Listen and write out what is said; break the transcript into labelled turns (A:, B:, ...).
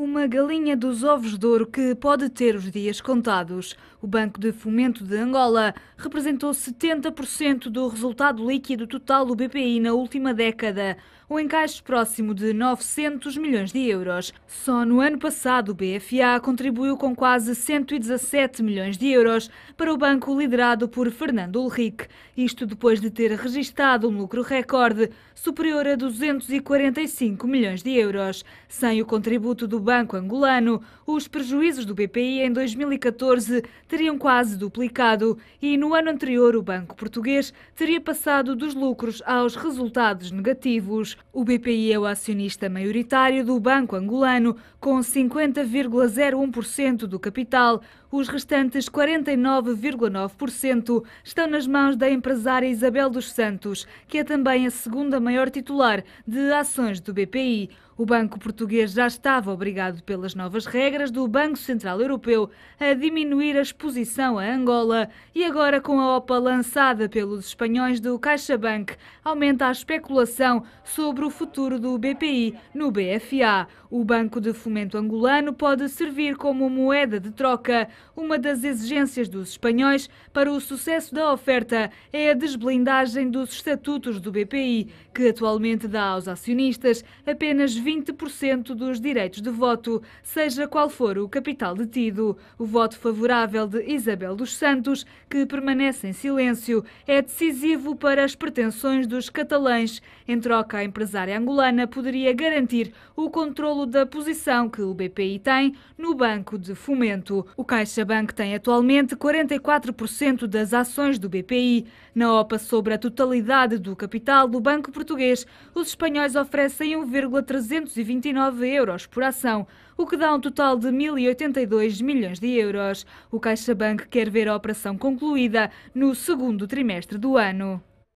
A: Uma galinha dos ovos de ouro que pode ter os dias contados. O Banco de Fomento de Angola representou 70% do resultado líquido total do BPI na última década um encaixe próximo de 900 milhões de euros. Só no ano passado, o BFA contribuiu com quase 117 milhões de euros para o banco liderado por Fernando Ulrich. Isto depois de ter registado um lucro recorde superior a 245 milhões de euros. Sem o contributo do Banco Angolano, os prejuízos do BPI em 2014 teriam quase duplicado e no ano anterior o Banco Português teria passado dos lucros aos resultados negativos. O BPI é o acionista maioritário do Banco Angolano, com 50,01% do capital. Os restantes 49,9% estão nas mãos da empresária Isabel dos Santos, que é também a segunda maior titular de ações do BPI. O Banco Português já estava obrigado pelas novas regras do Banco Central Europeu a diminuir a exposição a Angola e agora com a OPA lançada pelos espanhóis do CaixaBank aumenta a especulação sobre sobre o futuro do BPI no BFA. O Banco de Fomento Angolano pode servir como moeda de troca. Uma das exigências dos espanhóis para o sucesso da oferta é a desblindagem dos estatutos do BPI, que atualmente dá aos acionistas apenas 20% dos direitos de voto, seja qual for o capital detido. O voto favorável de Isabel dos Santos, que permanece em silêncio, é decisivo para as pretensões dos catalães em troca empresária angolana poderia garantir o controlo da posição que o BPI tem no Banco de Fomento. O CaixaBank tem atualmente 44% das ações do BPI. Na OPA sobre a totalidade do capital do Banco Português, os espanhóis oferecem 1,329 euros por ação, o que dá um total de 1.082 milhões de euros. O CaixaBank quer ver a operação concluída no segundo trimestre do ano.